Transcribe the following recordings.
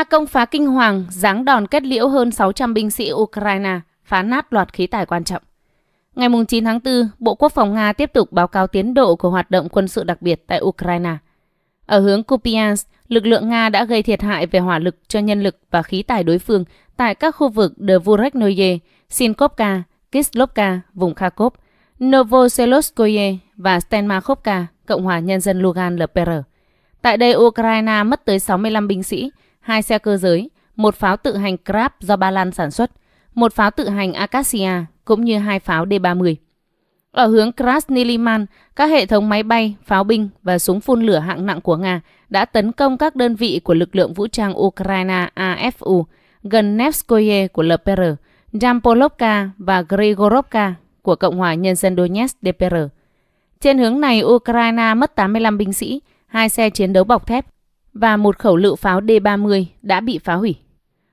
Nga công phá kinh hoàng, giáng đòn kết liễu hơn 600 binh sĩ Ukraine, phá nát loạt khí tài quan trọng. Ngày 9 tháng 4, Bộ Quốc phòng Nga tiếp tục báo cáo tiến độ của hoạt động quân sự đặc biệt tại Ukraine. Ở hướng Kupiansk, lực lượng Nga đã gây thiệt hại về hỏa lực cho nhân lực và khí tài đối phương tại các khu vực Dvoreknoye, Sinkovka, Kislovka, vùng Kharkov, novoseloskoye và Stenmakhovka, Cộng hòa Nhân dân Lugan LPR. Tại đây, Ukraine mất tới 65 binh sĩ, hai xe cơ giới, một pháo tự hành Krab do Ba Lan sản xuất, một pháo tự hành Acacia cũng như hai pháo D-30. Ở hướng Krasniliman, các hệ thống máy bay, pháo binh và súng phun lửa hạng nặng của Nga đã tấn công các đơn vị của lực lượng vũ trang Ukraine AFU gần Nevskoye của LPR, Jampolovka và Grigorovka của Cộng hòa Nhân dân Donetsk DPR. Trên hướng này, Ukraine mất 85 binh sĩ, hai xe chiến đấu bọc thép và một khẩu lựu pháo D-30 đã bị phá hủy.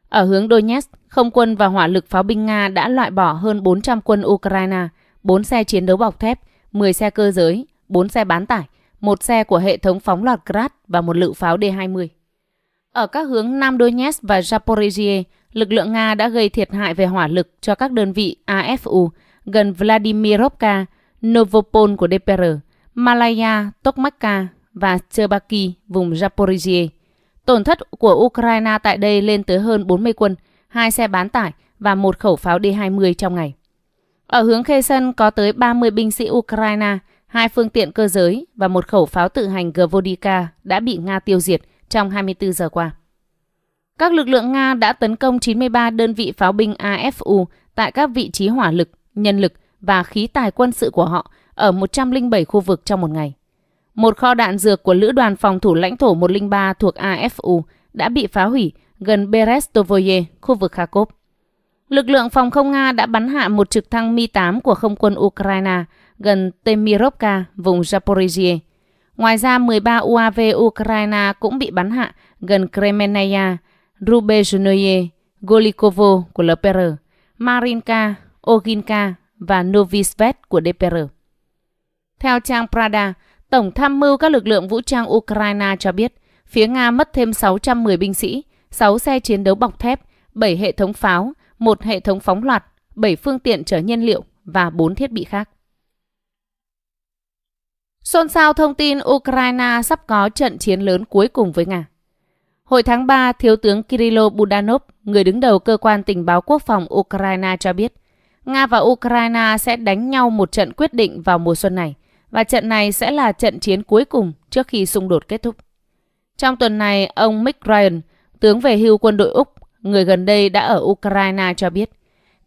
Ở hướng Donetsk, không quân và hỏa lực pháo binh Nga đã loại bỏ hơn 400 quân Ukraine, 4 xe chiến đấu bọc thép, 10 xe cơ giới, 4 xe bán tải, một xe của hệ thống phóng loạt Grad và một lựu pháo D-20. Ở các hướng Nam Donetsk và Zaporizhia, lực lượng Nga đã gây thiệt hại về hỏa lực cho các đơn vị AFU gần Vladimirovka, Novopol của DPR, Malaya, Tokmakka, và Cherbaki, vùng Zaporizhia. Tổn thất của Ukraine tại đây lên tới hơn 40 quân, hai xe bán tải và một khẩu pháo D-20 trong ngày. Ở hướng Kherson có tới 30 binh sĩ Ukraine, hai phương tiện cơ giới và một khẩu pháo tự hành Gvodika đã bị Nga tiêu diệt trong 24 giờ qua. Các lực lượng Nga đã tấn công 93 đơn vị pháo binh AFU tại các vị trí hỏa lực, nhân lực và khí tài quân sự của họ ở 107 khu vực trong một ngày. Một kho đạn dược của Lữ đoàn phòng thủ lãnh thổ 103 thuộc AFU đã bị phá hủy gần Berestovoye, khu vực Kharkov. Lực lượng phòng không Nga đã bắn hạ một trực thăng Mi-8 của không quân Ukraine gần Temirovka, vùng Zaporizhia. Ngoài ra, 13 UAV Ukraine cũng bị bắn hạ gần Kremenaya, Rubezhnoye, Golikovo của LPR, Marinka, Oginka và Novisvet của DPR. Theo trang Prada, Tổng tham mưu các lực lượng vũ trang Ukraine cho biết, phía Nga mất thêm 610 binh sĩ, 6 xe chiến đấu bọc thép, 7 hệ thống pháo, 1 hệ thống phóng loạt, 7 phương tiện chở nhiên liệu và 4 thiết bị khác. Xôn xao thông tin Ukraine sắp có trận chiến lớn cuối cùng với Nga. Hồi tháng 3, Thiếu tướng Kirilo Budanov, người đứng đầu cơ quan tình báo quốc phòng Ukraine cho biết, Nga và Ukraine sẽ đánh nhau một trận quyết định vào mùa xuân này – và trận này sẽ là trận chiến cuối cùng trước khi xung đột kết thúc. Trong tuần này, ông Mick Ryan, tướng về hưu quân đội Úc, người gần đây đã ở Ukraine cho biết,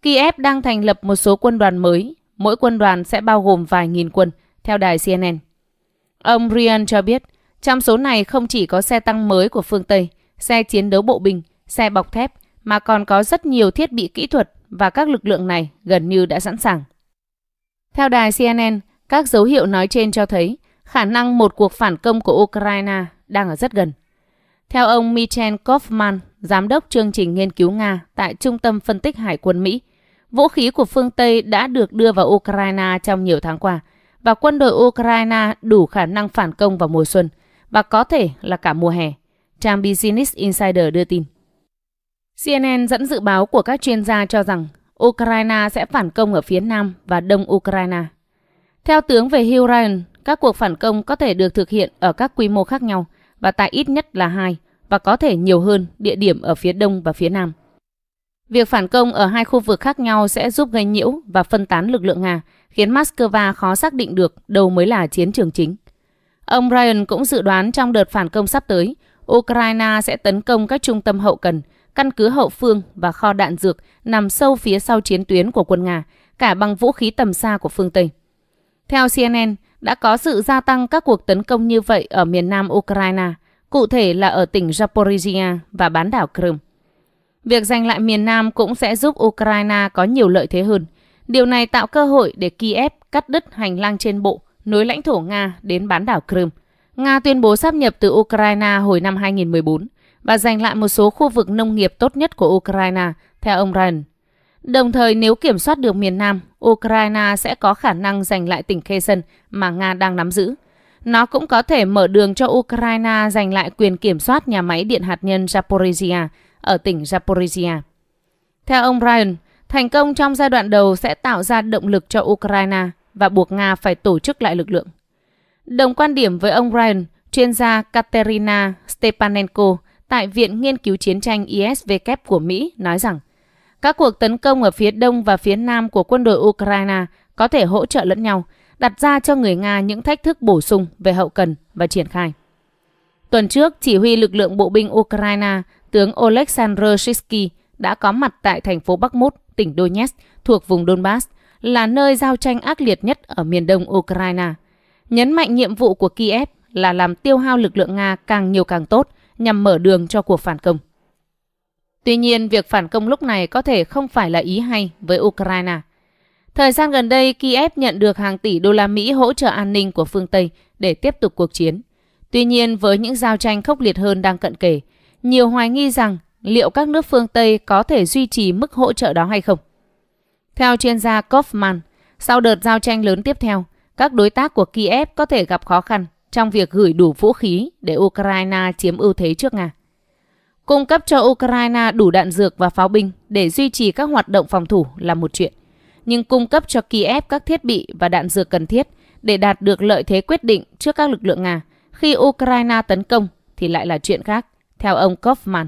Kiev đang thành lập một số quân đoàn mới, mỗi quân đoàn sẽ bao gồm vài nghìn quân, theo đài CNN. Ông Ryan cho biết, trong số này không chỉ có xe tăng mới của phương Tây, xe chiến đấu bộ binh, xe bọc thép, mà còn có rất nhiều thiết bị kỹ thuật và các lực lượng này gần như đã sẵn sàng. Theo đài CNN, các dấu hiệu nói trên cho thấy khả năng một cuộc phản công của Ukraine đang ở rất gần. Theo ông Michel Kaufman, giám đốc chương trình nghiên cứu Nga tại Trung tâm Phân tích Hải quân Mỹ, vũ khí của phương Tây đã được đưa vào Ukraine trong nhiều tháng qua và quân đội Ukraine đủ khả năng phản công vào mùa xuân và có thể là cả mùa hè, trang Business Insider đưa tin. CNN dẫn dự báo của các chuyên gia cho rằng Ukraine sẽ phản công ở phía nam và đông Ukraine theo tướng về hưu Ryan, các cuộc phản công có thể được thực hiện ở các quy mô khác nhau và tại ít nhất là hai và có thể nhiều hơn địa điểm ở phía đông và phía nam. Việc phản công ở hai khu vực khác nhau sẽ giúp gây nhiễu và phân tán lực lượng Nga, khiến Moscow khó xác định được đâu mới là chiến trường chính. Ông Ryan cũng dự đoán trong đợt phản công sắp tới, Ukraine sẽ tấn công các trung tâm hậu cần, căn cứ hậu phương và kho đạn dược nằm sâu phía sau chiến tuyến của quân Nga, cả bằng vũ khí tầm xa của phương Tây. Theo CNN, đã có sự gia tăng các cuộc tấn công như vậy ở miền nam Ukraine, cụ thể là ở tỉnh Zaporizhia và bán đảo Crimea. Việc giành lại miền Nam cũng sẽ giúp Ukraine có nhiều lợi thế hơn. Điều này tạo cơ hội để Kiev cắt đứt hành lang trên bộ nối lãnh thổ Nga đến bán đảo Crimea. Nga tuyên bố sáp nhập từ Ukraine hồi năm 2014 và giành lại một số khu vực nông nghiệp tốt nhất của Ukraine, theo ông Ryan. Đồng thời nếu kiểm soát được miền Nam, Ukraine sẽ có khả năng giành lại tỉnh Kherson mà Nga đang nắm giữ. Nó cũng có thể mở đường cho Ukraine giành lại quyền kiểm soát nhà máy điện hạt nhân Zaporizhia ở tỉnh Zaporizhia. Theo ông Ryan, thành công trong giai đoạn đầu sẽ tạo ra động lực cho Ukraine và buộc Nga phải tổ chức lại lực lượng. Đồng quan điểm với ông Ryan, chuyên gia Katerina Stepanenko tại Viện Nghiên cứu Chiến tranh ISW của Mỹ nói rằng các cuộc tấn công ở phía đông và phía nam của quân đội Ukraine có thể hỗ trợ lẫn nhau, đặt ra cho người Nga những thách thức bổ sung về hậu cần và triển khai. Tuần trước, chỉ huy lực lượng bộ binh Ukraine, tướng Oleksandr Shishky đã có mặt tại thành phố Bakhmut, tỉnh Donetsk thuộc vùng Donbass, là nơi giao tranh ác liệt nhất ở miền đông Ukraine. Nhấn mạnh nhiệm vụ của Kiev là làm tiêu hao lực lượng Nga càng nhiều càng tốt nhằm mở đường cho cuộc phản công. Tuy nhiên, việc phản công lúc này có thể không phải là ý hay với Ukraine. Thời gian gần đây, Kiev nhận được hàng tỷ đô la Mỹ hỗ trợ an ninh của phương Tây để tiếp tục cuộc chiến. Tuy nhiên, với những giao tranh khốc liệt hơn đang cận kề, nhiều hoài nghi rằng liệu các nước phương Tây có thể duy trì mức hỗ trợ đó hay không. Theo chuyên gia Kaufman, sau đợt giao tranh lớn tiếp theo, các đối tác của Kiev có thể gặp khó khăn trong việc gửi đủ vũ khí để Ukraine chiếm ưu thế trước Nga. Cung cấp cho Ukraine đủ đạn dược và pháo binh để duy trì các hoạt động phòng thủ là một chuyện, nhưng cung cấp cho Kiev các thiết bị và đạn dược cần thiết để đạt được lợi thế quyết định trước các lực lượng Nga khi Ukraine tấn công thì lại là chuyện khác, theo ông Kaufman.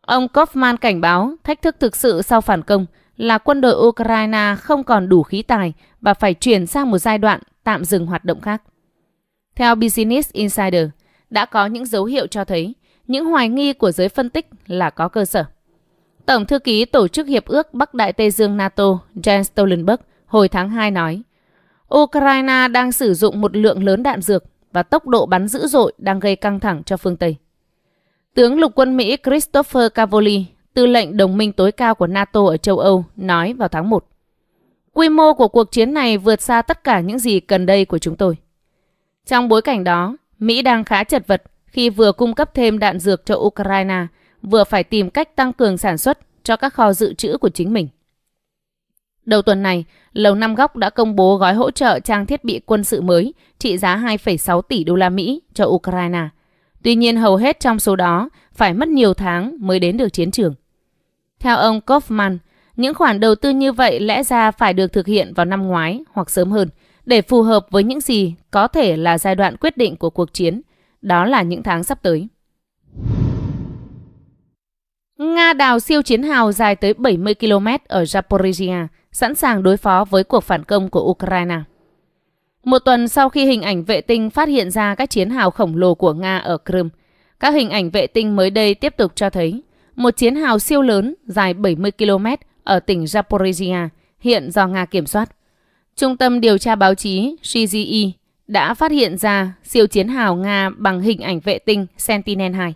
Ông Kaufman cảnh báo thách thức thực sự sau phản công là quân đội Ukraine không còn đủ khí tài và phải chuyển sang một giai đoạn tạm dừng hoạt động khác. Theo Business Insider, đã có những dấu hiệu cho thấy những hoài nghi của giới phân tích là có cơ sở. Tổng thư ký Tổ chức Hiệp ước Bắc Đại Tây Dương NATO Jens Stoltenberg hồi tháng 2 nói Ukraine đang sử dụng một lượng lớn đạn dược và tốc độ bắn dữ dội đang gây căng thẳng cho phương Tây. Tướng lục quân Mỹ Christopher Cavoli, tư lệnh đồng minh tối cao của NATO ở châu Âu, nói vào tháng 1 Quy mô của cuộc chiến này vượt xa tất cả những gì cần đây của chúng tôi. Trong bối cảnh đó, Mỹ đang khá chật vật khi vừa cung cấp thêm đạn dược cho Ukraine, vừa phải tìm cách tăng cường sản xuất cho các kho dự trữ của chính mình. Đầu tuần này, Lầu Năm Góc đã công bố gói hỗ trợ trang thiết bị quân sự mới trị giá 2,6 tỷ đô la Mỹ cho Ukraine. Tuy nhiên hầu hết trong số đó phải mất nhiều tháng mới đến được chiến trường. Theo ông Kaufman, những khoản đầu tư như vậy lẽ ra phải được thực hiện vào năm ngoái hoặc sớm hơn để phù hợp với những gì có thể là giai đoạn quyết định của cuộc chiến – đó là những tháng sắp tới. Nga đào siêu chiến hào dài tới 70 km ở Zaporizhia, sẵn sàng đối phó với cuộc phản công của Ukraine. Một tuần sau khi hình ảnh vệ tinh phát hiện ra các chiến hào khổng lồ của Nga ở Crimea, các hình ảnh vệ tinh mới đây tiếp tục cho thấy một chiến hào siêu lớn dài 70 km ở tỉnh Zaporizhia hiện do Nga kiểm soát. Trung tâm điều tra báo chí CGE đã phát hiện ra siêu chiến hào Nga bằng hình ảnh vệ tinh Sentinel-2.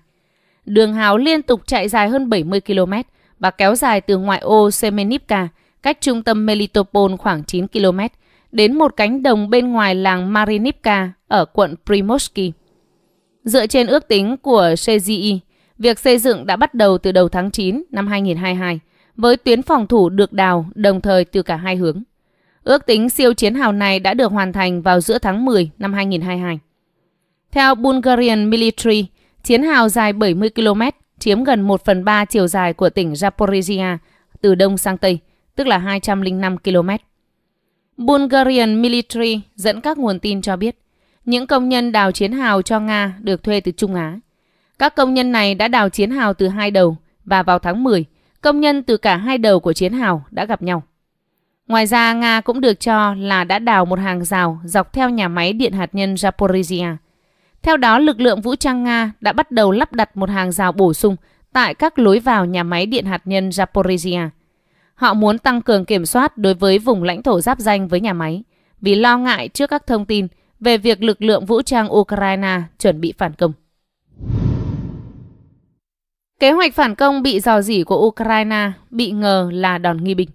Đường hào liên tục chạy dài hơn 70 km và kéo dài từ ngoại ô Semenivka, cách trung tâm Melitopol khoảng 9 km, đến một cánh đồng bên ngoài làng Marinivka ở quận Primorsky. Dựa trên ước tính của CGI, việc xây dựng đã bắt đầu từ đầu tháng 9 năm 2022 với tuyến phòng thủ được đào đồng thời từ cả hai hướng. Ước tính siêu chiến hào này đã được hoàn thành vào giữa tháng 10 năm 2022. Theo Bulgarian Military, chiến hào dài 70 km chiếm gần 1 phần 3 chiều dài của tỉnh Zaporizhia từ đông sang tây, tức là 205 km. Bulgarian Military dẫn các nguồn tin cho biết, những công nhân đào chiến hào cho Nga được thuê từ Trung Á. Các công nhân này đã đào chiến hào từ hai đầu và vào tháng 10, công nhân từ cả hai đầu của chiến hào đã gặp nhau. Ngoài ra, Nga cũng được cho là đã đào một hàng rào dọc theo nhà máy điện hạt nhân Zaporizhia. Theo đó, lực lượng vũ trang Nga đã bắt đầu lắp đặt một hàng rào bổ sung tại các lối vào nhà máy điện hạt nhân Zaporizhia. Họ muốn tăng cường kiểm soát đối với vùng lãnh thổ giáp danh với nhà máy, vì lo ngại trước các thông tin về việc lực lượng vũ trang Ukraine chuẩn bị phản công. Kế hoạch phản công bị dò dỉ của Ukraine bị ngờ là đòn nghi binh.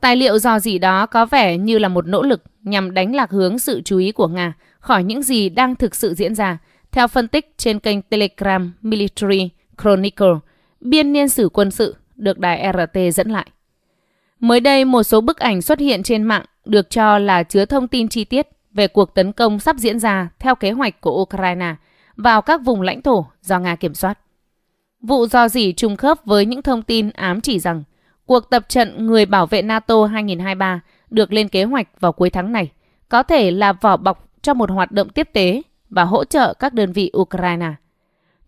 Tài liệu dò dỉ đó có vẻ như là một nỗ lực nhằm đánh lạc hướng sự chú ý của Nga khỏi những gì đang thực sự diễn ra. Theo phân tích trên kênh Telegram Military Chronicle, biên niên sử quân sự được đài RT dẫn lại. Mới đây, một số bức ảnh xuất hiện trên mạng được cho là chứa thông tin chi tiết về cuộc tấn công sắp diễn ra theo kế hoạch của Ukraine vào các vùng lãnh thổ do Nga kiểm soát. Vụ dò dỉ trùng khớp với những thông tin ám chỉ rằng – Cuộc tập trận người bảo vệ NATO 2023 được lên kế hoạch vào cuối tháng này, có thể là vỏ bọc cho một hoạt động tiếp tế và hỗ trợ các đơn vị Ukraine.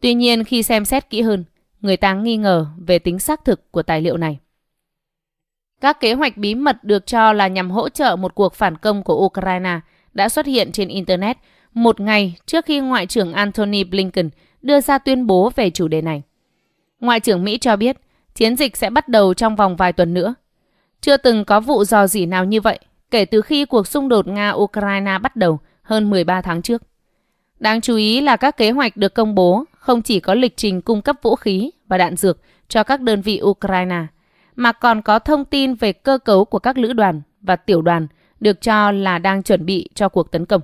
Tuy nhiên khi xem xét kỹ hơn, người ta nghi ngờ về tính xác thực của tài liệu này. Các kế hoạch bí mật được cho là nhằm hỗ trợ một cuộc phản công của Ukraine đã xuất hiện trên Internet một ngày trước khi Ngoại trưởng Antony Blinken đưa ra tuyên bố về chủ đề này. Ngoại trưởng Mỹ cho biết Chiến dịch sẽ bắt đầu trong vòng vài tuần nữa. Chưa từng có vụ dò dỉ nào như vậy kể từ khi cuộc xung đột Nga-Ukraine bắt đầu hơn 13 tháng trước. Đáng chú ý là các kế hoạch được công bố không chỉ có lịch trình cung cấp vũ khí và đạn dược cho các đơn vị Ukraine, mà còn có thông tin về cơ cấu của các lữ đoàn và tiểu đoàn được cho là đang chuẩn bị cho cuộc tấn công.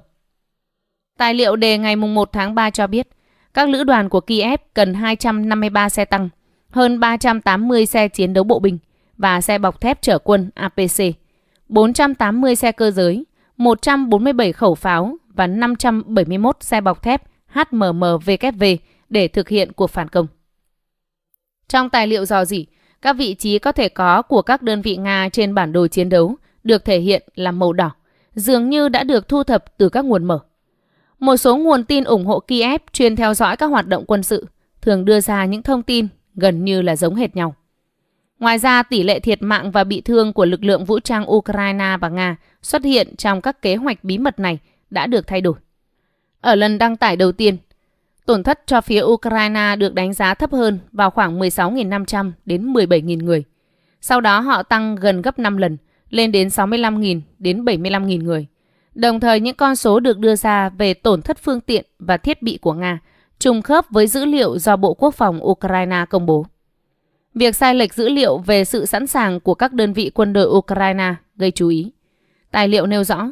Tài liệu đề ngày 1 tháng 3 cho biết, các lữ đoàn của Kiev cần 253 xe tăng, hơn 380 xe chiến đấu bộ binh và xe bọc thép chở quân APC, 480 xe cơ giới, 147 khẩu pháo và 571 xe bọc thép HMMWV để thực hiện cuộc phản công. Trong tài liệu dò dỉ, các vị trí có thể có của các đơn vị Nga trên bản đồ chiến đấu được thể hiện là màu đỏ, dường như đã được thu thập từ các nguồn mở. Một số nguồn tin ủng hộ Kiev chuyên theo dõi các hoạt động quân sự thường đưa ra những thông tin gần như là giống hệt nhau. Ngoài ra, tỷ lệ thiệt mạng và bị thương của lực lượng vũ trang Ukraine và Nga xuất hiện trong các kế hoạch bí mật này đã được thay đổi. Ở lần đăng tải đầu tiên, tổn thất cho phía Ukraine được đánh giá thấp hơn vào khoảng 16.500 đến 17.000 người. Sau đó họ tăng gần gấp 5 lần, lên đến 65.000 đến 75.000 người. Đồng thời những con số được đưa ra về tổn thất phương tiện và thiết bị của Nga – trùng khớp với dữ liệu do Bộ Quốc phòng Ukraine công bố. Việc sai lệch dữ liệu về sự sẵn sàng của các đơn vị quân đội Ukraine gây chú ý. Tài liệu nêu rõ,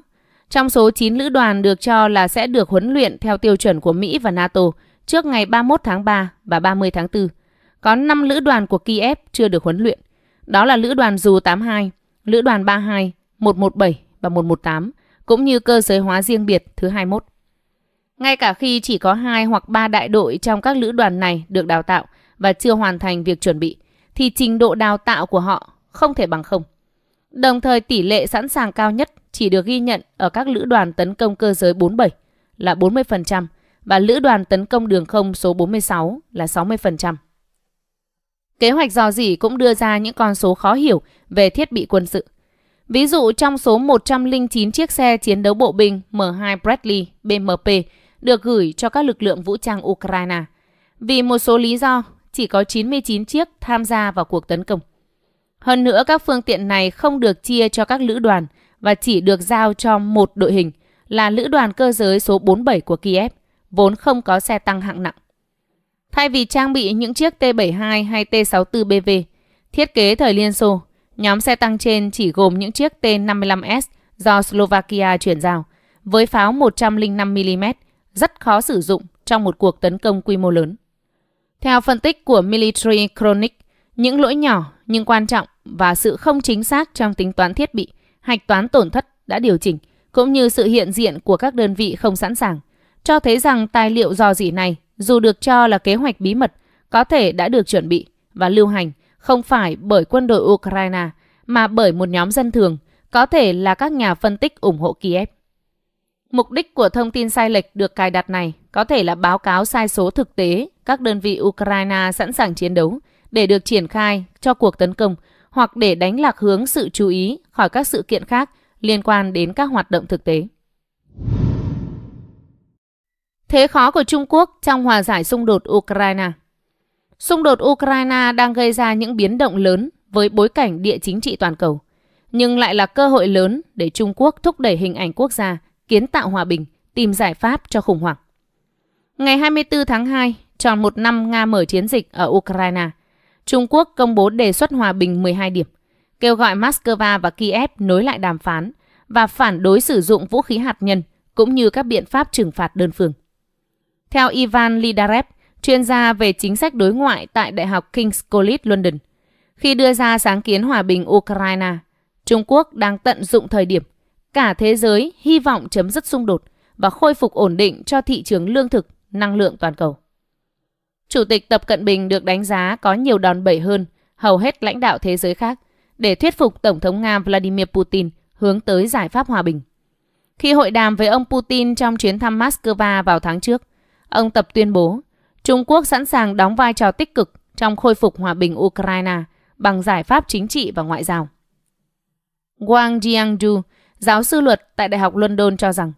trong số 9 lữ đoàn được cho là sẽ được huấn luyện theo tiêu chuẩn của Mỹ và NATO trước ngày 31 tháng 3 và 30 tháng 4, có 5 lữ đoàn của Kiev chưa được huấn luyện. Đó là lữ đoàn Dù 82, lữ đoàn 32, 117 và 118, cũng như cơ giới hóa riêng biệt thứ 21. Ngay cả khi chỉ có hai hoặc ba đại đội trong các lữ đoàn này được đào tạo và chưa hoàn thành việc chuẩn bị, thì trình độ đào tạo của họ không thể bằng không. Đồng thời tỷ lệ sẵn sàng cao nhất chỉ được ghi nhận ở các lữ đoàn tấn công cơ giới 47 là 40% và lữ đoàn tấn công đường không số 46 là 60%. Kế hoạch dò dỉ cũng đưa ra những con số khó hiểu về thiết bị quân sự. Ví dụ trong số 109 chiếc xe chiến đấu bộ binh M2 Bradley BMP được gửi cho các lực lượng vũ trang Ukraine. Vì một số lý do, chỉ có 99 chiếc tham gia vào cuộc tấn công. Hơn nữa, các phương tiện này không được chia cho các lữ đoàn và chỉ được giao cho một đội hình là lữ đoàn cơ giới số 47 của Kiev, vốn không có xe tăng hạng nặng. Thay vì trang bị những chiếc T-72 hay T-64BV, thiết kế thời Liên Xô, nhóm xe tăng trên chỉ gồm những chiếc T-55S do Slovakia chuyển giao, với pháo 105mm rất khó sử dụng trong một cuộc tấn công quy mô lớn. Theo phân tích của Military Chronic, những lỗi nhỏ nhưng quan trọng và sự không chính xác trong tính toán thiết bị, hạch toán tổn thất đã điều chỉnh, cũng như sự hiện diện của các đơn vị không sẵn sàng, cho thấy rằng tài liệu dò dỉ này, dù được cho là kế hoạch bí mật, có thể đã được chuẩn bị và lưu hành không phải bởi quân đội Ukraine mà bởi một nhóm dân thường, có thể là các nhà phân tích ủng hộ Kiev. Mục đích của thông tin sai lệch được cài đặt này có thể là báo cáo sai số thực tế các đơn vị Ukraine sẵn sàng chiến đấu để được triển khai cho cuộc tấn công hoặc để đánh lạc hướng sự chú ý khỏi các sự kiện khác liên quan đến các hoạt động thực tế. Thế khó của Trung Quốc trong hòa giải xung đột Ukraine Xung đột Ukraine đang gây ra những biến động lớn với bối cảnh địa chính trị toàn cầu, nhưng lại là cơ hội lớn để Trung Quốc thúc đẩy hình ảnh quốc gia kiến tạo hòa bình, tìm giải pháp cho khủng hoảng. Ngày 24 tháng 2, tròn một năm Nga mở chiến dịch ở Ukraine, Trung Quốc công bố đề xuất hòa bình 12 điểm, kêu gọi Moscow và Kiev nối lại đàm phán và phản đối sử dụng vũ khí hạt nhân cũng như các biện pháp trừng phạt đơn phương. Theo Ivan Lidarev, chuyên gia về chính sách đối ngoại tại Đại học King's College London, khi đưa ra sáng kiến hòa bình Ukraine, Trung Quốc đang tận dụng thời điểm Cả thế giới hy vọng chấm dứt xung đột và khôi phục ổn định cho thị trường lương thực, năng lượng toàn cầu. Chủ tịch Tập Cận Bình được đánh giá có nhiều đòn bẩy hơn hầu hết lãnh đạo thế giới khác để thuyết phục Tổng thống Nga Vladimir Putin hướng tới giải pháp hòa bình. Khi hội đàm với ông Putin trong chuyến thăm Moscow vào tháng trước, ông Tập tuyên bố Trung Quốc sẵn sàng đóng vai trò tích cực trong khôi phục hòa bình Ukraine bằng giải pháp chính trị và ngoại giao. Wang Jiangdu, giáo sư luật tại Đại học London cho rằng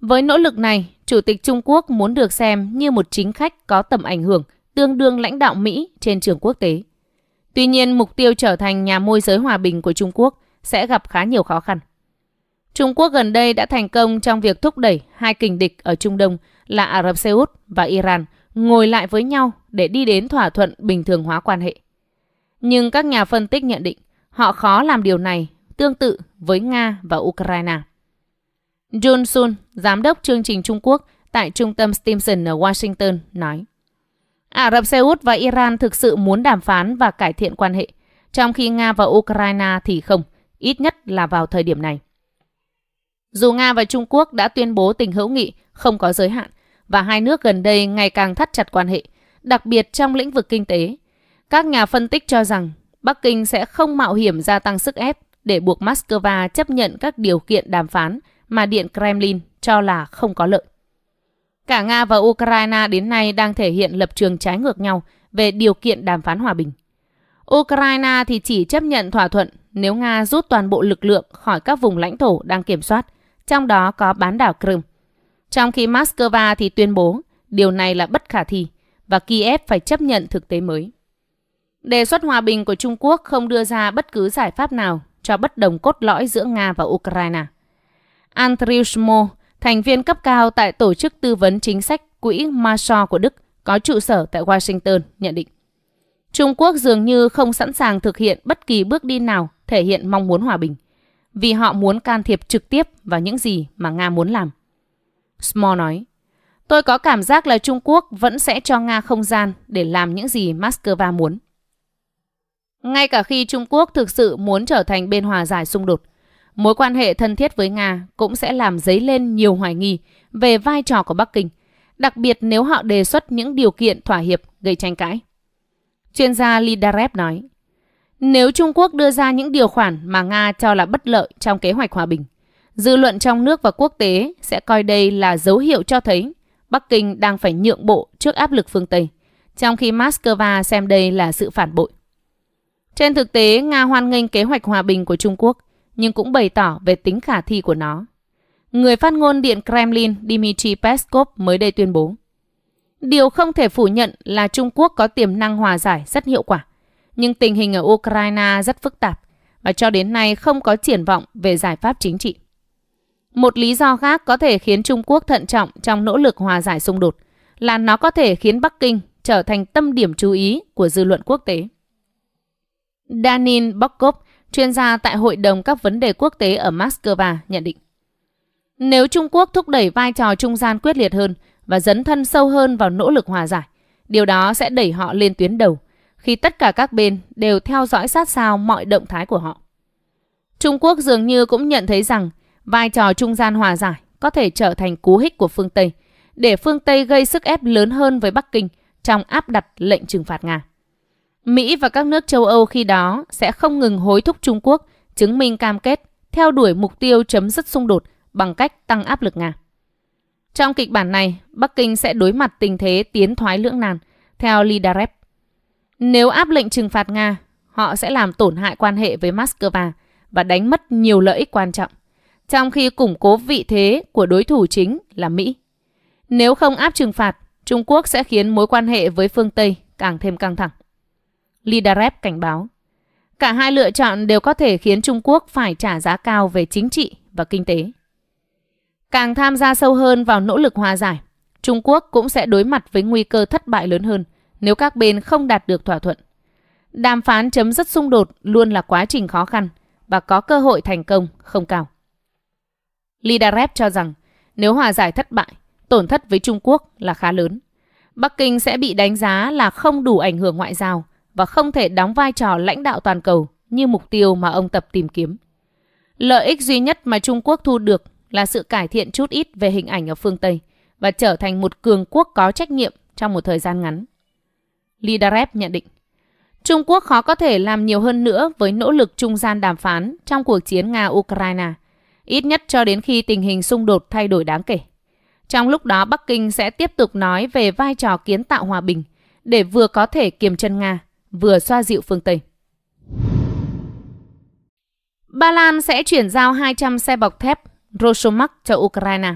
với nỗ lực này, Chủ tịch Trung Quốc muốn được xem như một chính khách có tầm ảnh hưởng tương đương lãnh đạo Mỹ trên trường quốc tế. Tuy nhiên, mục tiêu trở thành nhà môi giới hòa bình của Trung Quốc sẽ gặp khá nhiều khó khăn. Trung Quốc gần đây đã thành công trong việc thúc đẩy hai kình địch ở Trung Đông là Ả Rập Xê Út và Iran ngồi lại với nhau để đi đến thỏa thuận bình thường hóa quan hệ. Nhưng các nhà phân tích nhận định họ khó làm điều này tương tự với Nga và Ukraine. Jun Sun, giám đốc chương trình Trung Quốc tại trung tâm Stimson ở Washington, nói Ả Rập Xê Út và Iran thực sự muốn đàm phán và cải thiện quan hệ, trong khi Nga và Ukraine thì không, ít nhất là vào thời điểm này. Dù Nga và Trung Quốc đã tuyên bố tình hữu nghị không có giới hạn và hai nước gần đây ngày càng thắt chặt quan hệ, đặc biệt trong lĩnh vực kinh tế, các nhà phân tích cho rằng Bắc Kinh sẽ không mạo hiểm gia tăng sức ép để buộc Moscow chấp nhận các điều kiện đàm phán mà Điện Kremlin cho là không có lợi. Cả Nga và Ukraine đến nay đang thể hiện lập trường trái ngược nhau về điều kiện đàm phán hòa bình. Ukraine thì chỉ chấp nhận thỏa thuận nếu Nga rút toàn bộ lực lượng khỏi các vùng lãnh thổ đang kiểm soát, trong đó có bán đảo Crimea. Trong khi Moscow thì tuyên bố điều này là bất khả thi và Kiev phải chấp nhận thực tế mới. Đề xuất hòa bình của Trung Quốc không đưa ra bất cứ giải pháp nào cho bất đồng cốt lõi giữa Nga và Ukraine. Andriy Schmo, thành viên cấp cao tại Tổ chức Tư vấn Chính sách Quỹ Marshall của Đức, có trụ sở tại Washington, nhận định. Trung Quốc dường như không sẵn sàng thực hiện bất kỳ bước đi nào thể hiện mong muốn hòa bình, vì họ muốn can thiệp trực tiếp vào những gì mà Nga muốn làm. Small nói, tôi có cảm giác là Trung Quốc vẫn sẽ cho Nga không gian để làm những gì Moscow muốn ngay cả khi Trung Quốc thực sự muốn trở thành bên hòa giải xung đột. Mối quan hệ thân thiết với Nga cũng sẽ làm dấy lên nhiều hoài nghi về vai trò của Bắc Kinh, đặc biệt nếu họ đề xuất những điều kiện thỏa hiệp gây tranh cãi. Chuyên gia Lidarev nói, nếu Trung Quốc đưa ra những điều khoản mà Nga cho là bất lợi trong kế hoạch hòa bình, dư luận trong nước và quốc tế sẽ coi đây là dấu hiệu cho thấy Bắc Kinh đang phải nhượng bộ trước áp lực phương Tây, trong khi Moscow xem đây là sự phản bội. Trên thực tế, Nga hoan nghênh kế hoạch hòa bình của Trung Quốc, nhưng cũng bày tỏ về tính khả thi của nó. Người phát ngôn Điện Kremlin Dmitry Peskov mới đây tuyên bố. Điều không thể phủ nhận là Trung Quốc có tiềm năng hòa giải rất hiệu quả, nhưng tình hình ở Ukraine rất phức tạp và cho đến nay không có triển vọng về giải pháp chính trị. Một lý do khác có thể khiến Trung Quốc thận trọng trong nỗ lực hòa giải xung đột là nó có thể khiến Bắc Kinh trở thành tâm điểm chú ý của dư luận quốc tế. Danin Bokov, chuyên gia tại Hội đồng các vấn đề quốc tế ở Moscow, nhận định. Nếu Trung Quốc thúc đẩy vai trò trung gian quyết liệt hơn và dấn thân sâu hơn vào nỗ lực hòa giải, điều đó sẽ đẩy họ lên tuyến đầu, khi tất cả các bên đều theo dõi sát sao mọi động thái của họ. Trung Quốc dường như cũng nhận thấy rằng vai trò trung gian hòa giải có thể trở thành cú hích của phương Tây, để phương Tây gây sức ép lớn hơn với Bắc Kinh trong áp đặt lệnh trừng phạt Nga. Mỹ và các nước châu Âu khi đó sẽ không ngừng hối thúc Trung Quốc chứng minh cam kết theo đuổi mục tiêu chấm dứt xung đột bằng cách tăng áp lực Nga. Trong kịch bản này, Bắc Kinh sẽ đối mặt tình thế tiến thoái lưỡng nan, theo Lidarev. Nếu áp lệnh trừng phạt Nga, họ sẽ làm tổn hại quan hệ với Moscow và đánh mất nhiều lợi ích quan trọng, trong khi củng cố vị thế của đối thủ chính là Mỹ. Nếu không áp trừng phạt, Trung Quốc sẽ khiến mối quan hệ với phương Tây càng thêm căng thẳng. Lidarev cảnh báo. Cả hai lựa chọn đều có thể khiến Trung Quốc phải trả giá cao về chính trị và kinh tế. Càng tham gia sâu hơn vào nỗ lực hòa giải, Trung Quốc cũng sẽ đối mặt với nguy cơ thất bại lớn hơn nếu các bên không đạt được thỏa thuận. Đàm phán chấm dứt xung đột luôn là quá trình khó khăn và có cơ hội thành công không cao. Lidarev cho rằng nếu hòa giải thất bại, tổn thất với Trung Quốc là khá lớn. Bắc Kinh sẽ bị đánh giá là không đủ ảnh hưởng ngoại giao – và không thể đóng vai trò lãnh đạo toàn cầu như mục tiêu mà ông Tập tìm kiếm. Lợi ích duy nhất mà Trung Quốc thu được là sự cải thiện chút ít về hình ảnh ở phương Tây và trở thành một cường quốc có trách nhiệm trong một thời gian ngắn. Lidarev nhận định, Trung Quốc khó có thể làm nhiều hơn nữa với nỗ lực trung gian đàm phán trong cuộc chiến Nga-Ukraine, ít nhất cho đến khi tình hình xung đột thay đổi đáng kể. Trong lúc đó Bắc Kinh sẽ tiếp tục nói về vai trò kiến tạo hòa bình để vừa có thể kiềm chân Nga, vừa xoa dịu phương Tây. Ba Lan sẽ chuyển giao 200 xe bọc thép Rosomach cho Ukraine.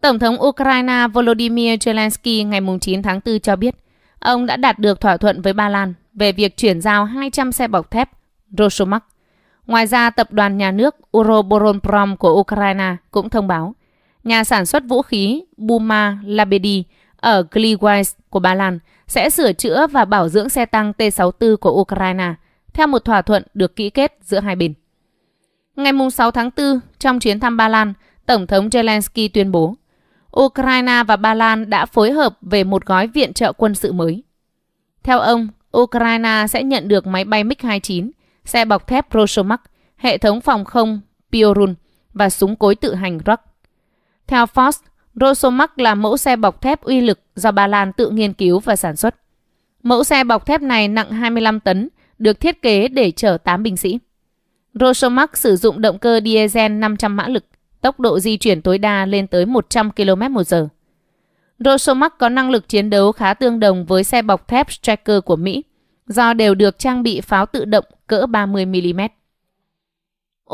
Tổng thống Ukraine Volodymyr Zelensky ngày 9 tháng 4 cho biết, ông đã đạt được thỏa thuận với Ba Lan về việc chuyển giao 200 xe bọc thép Rosomach. Ngoài ra, tập đoàn nhà nước Uroboronprom của Ukraine cũng thông báo, nhà sản xuất vũ khí Buma Labedi ở Gliwice của Ba Lan sẽ sửa chữa và bảo dưỡng xe tăng T-64 của Ukraine theo một thỏa thuận được ký kết giữa hai bên. Ngày 6 tháng 4, trong chuyến thăm Ba Lan, Tổng thống Zelensky tuyên bố Ukraine và Ba Lan đã phối hợp về một gói viện trợ quân sự mới. Theo ông, Ukraine sẽ nhận được máy bay MiG-29, xe bọc thép Rosomach, hệ thống phòng không Piorun và súng cối tự hành Rock. Theo Fox, Rosomax là mẫu xe bọc thép uy lực do Ba Lan tự nghiên cứu và sản xuất. Mẫu xe bọc thép này nặng 25 tấn, được thiết kế để chở 8 binh sĩ. Rosomax sử dụng động cơ diesel 500 mã lực, tốc độ di chuyển tối đa lên tới 100 km h Rosomax có năng lực chiến đấu khá tương đồng với xe bọc thép Striker của Mỹ, do đều được trang bị pháo tự động cỡ 30mm.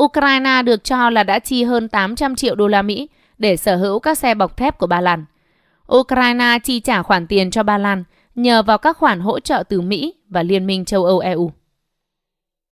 Ukraine được cho là đã chi hơn 800 triệu đô la Mỹ để sở hữu các xe bọc thép của Ba Lan. Ukraine chi trả khoản tiền cho Ba Lan nhờ vào các khoản hỗ trợ từ Mỹ và Liên minh châu Âu EU.